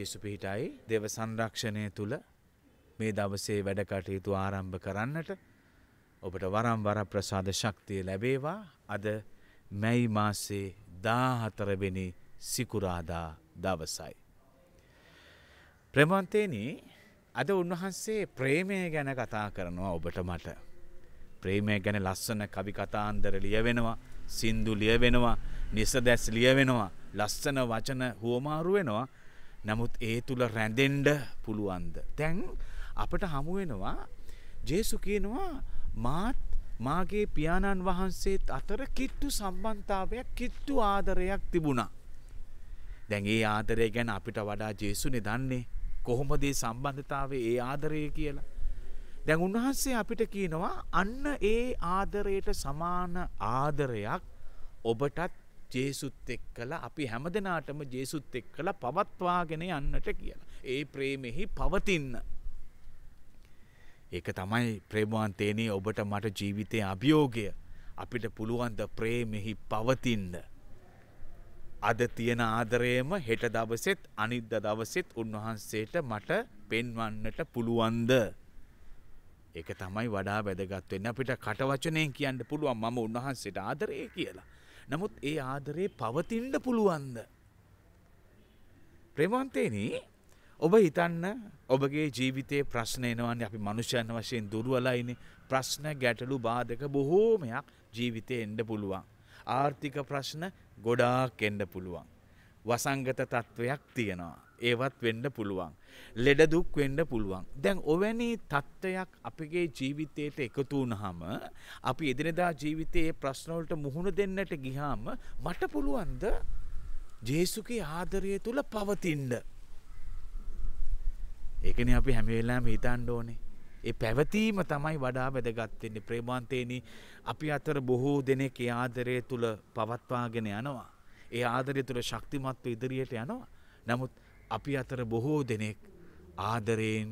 යේසු පිහිටයි දේව සංරක්ෂණය තුළ මේ දවසේ වැඩකටයුතු ආරම්භ කරන්නට ඔබට වරම් වර ප්‍රසාද ශක්තිය ලැබේවා අද මැයි මාසේ දාහතරවෙනි සිකුරාදා දවසයි. ප්‍රමන්තේනි අද උන්වහන්සේ ප්‍රේමය ගැන කතා කරනවා ඔබට මට. ප්‍රේමය ගැන ලස්සන කවි කතාන්දර ලියවෙනවා සින්දු ලියවෙනවා නිසදැස් ලියවෙනවා ලස්සන වචන හුවමාරුවෙනවා නමුත් ඒ තුළ රැඳෙන්ඩ පුළුවන්ද. තැන් අපට හමුවෙනවා ජේසු කියනවා මාත් මාගේ පියාණන් වහන්සේත් අතර කිට්ටු සම්බන්ධතාවයක් කිට්ටු ආදරයක් තිබුණා. දැන් ඒ ආදරය ගැන අපිට වඩා ජේසුනේ දන්නේ කොහොමදේ සම්බන්ධතාවේ ඒ ආදරය කියලා. දැන් උන්වහන්සේ අපිට කියනවා අන්න ඒ ආදරයට සමාන ආදරයක් ඔබටත් ජේසුත් එක්කලා අපි හැමදෙනාටම ජේසුත් එක්කලා පවත්වාගෙන යන්නට කියලා. ඒ ප්‍රේමෙහි පවතින්න. ඒක තමයි ප්‍රේමවන්තේනේ ඔබට මට ජීවිතය අභියෝගය අපිට පුළුවන්ද ප්‍රේමෙහි පවතින්න. අද තියෙන ආදරයම හෙට දවසෙත් අනිද්ද දවසෙත් උන්වහන්සේට මට පෙන්වන්නට පුළුවන්ද. ඒක තමයි වඩා වැදගත්වෙන්න අපිට කටවචනයෙන් කියන්න පුළුවන් මම උන්වහන්සේට ආදරය කියලා. නමුත් ඒ ආදරේ පවතින්ඩ පුළුවන්ද. ප්‍රවන්තේනී ඔබ හිතන්න ඔබගේ ජීවිතයේ ප්‍රශ්නයනවන් අපි මනුෂ්‍යයන් වශයෙන් දුරුවලයින ප්‍රශ්න ගැටලු බාධක බොහෝමයක් ජීවිතය එන්ඩ පුළුවන්. ආර්ථික ප්‍රශ්න ගොඩාක් එන්ඩ පුළුවන්. වසංගත තත්ත්වයක් තියෙනවා. ඒවත් වෙන්න පුළුවන්. ලෙඩදුක් වෙන්න පුළුවන්. දැන් ඔවැනි තත්ත්වයක් අපගේ ජීවිතයට එකතු වුණහම අපි එදිනෙදා ජීවිතයේ ප්‍රශ්නවලට මුහුණ දෙන්නට ගිහාම මට පුළුවන්ද ජේසුගේ ආදරය තුළ පවතින්න. ඒකන අපි හැමවෙලාම හිතන්න ඕනේ. ඒ පැවතීම තමයි වඩා වැදගත්වෙන්නේ ප්‍රේමාන්තේනි අපි අතර බොහෝ දෙනෙක් ආදරය තුළ පවත්වාගෙන යනවා. ඒ ආදරය තුළ ශක්තිමත්ව ඉදිරියට යනවා. නමුත් අපි අතර බොහෝ දෙනෙක් ආදරයෙන්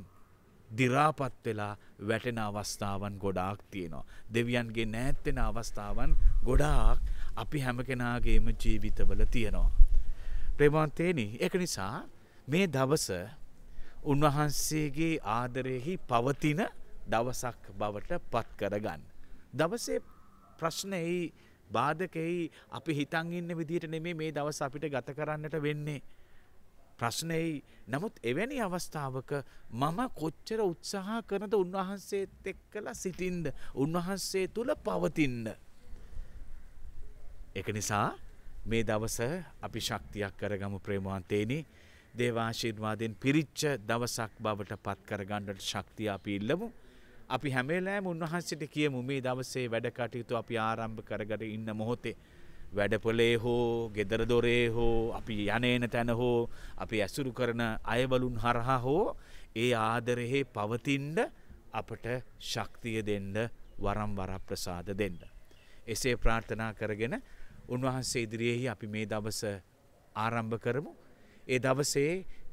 දිරාපත් වෙලා වැටෙන අවස්ථාවන් ගොඩාක් තියෙනවා. දෙවියන්ගේ නෑත්වෙන අවස්ථාවන් ගොඩාක් අපි හැම කෙනාගේම ජීවිතවල තියෙනවා. ප්‍රේමන්තේනි එක නිසා මේ දවස උන්වහන්සේගේ ආදරයෙහි පවතින දවසක් බවට පත් කරගන්න. දවසේ ප්‍රශ්නයි බාධකෙයි අපි හිතන් ඉන්න විදිහට නෙමේ මේ දවස් අපිට ගත කරන්නට වෙන්නේ. ප්‍රශ්නෙයි නමුත් එවැනි අවස්ථාවක මම කොච්චර උත්සාහ කරනද උන්වහන්සේත් එක්කලා සිටින්ද උන්වහන්සේ තුල පවතින්න. ඒක නිසා මේ දවස අපි ශක්තියක් කරගමු ප්‍රේමවන්තේනි. දේවාශීර්වාදයෙන් පිරිච්ච දවසක් බවට පත් කරගන්නට ශක්තිය අපි ඉල්ලමු. අපි හැමේලෑම උන්වහන්සට කියමු මේ දවසේ වැඩකටයුතු අපි ආරම්භ කරගට ඉන්න මොහොතේ. වැඩපොලේ හෝ ගෙදර දොරේ හෝ අපි යනේන තැන හෝ අපි ඇසුරු කරන අයවලුන් හරහා හෝ ඒ ආදරෙහි පවතින්ඩ අපට ශක්තිය දෙන්න වරම් වර ප්‍රසාද දෙන්න. එසේ ප්‍රාර්ථනා කරගෙන උන්වහන්සේ ඉදිරියෙහි අපි මේ දවස ආරම්භ කරමු. ඒ දවසේ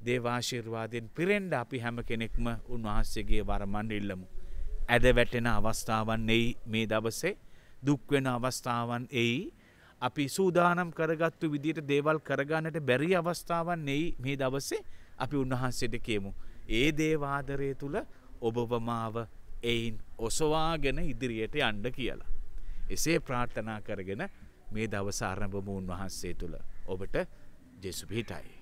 දේවාශිර්වාදයෙන් පිරෙන්ඩ අපි හැම කෙනෙක්ම උන්වහන්සේගේ වරමන් ඉල්ලමු. ඇද වැටෙන අවස්ථාවන් එයි මේ දවසේ දුක්වෙන අවස්ථාවන් එයි අපි සූදානම් කරගත්තු විදියට දේවල් කරගන්නට බැරි අවස්ථාවන් එයි මේ දවසේ අපි උන්වහන්සේට කියමු. ඒ දේවාදරය තුළ ඔබවමාව එයින් ඔසවාගෙන ඉදිරියට අන්ඩ කියලා. එසේ ප්‍රාර්ථනා කරගෙන මේ දවසාරණභම උන්වහන්සේ තුළ ඔබට ජෙසුපිහිටයි.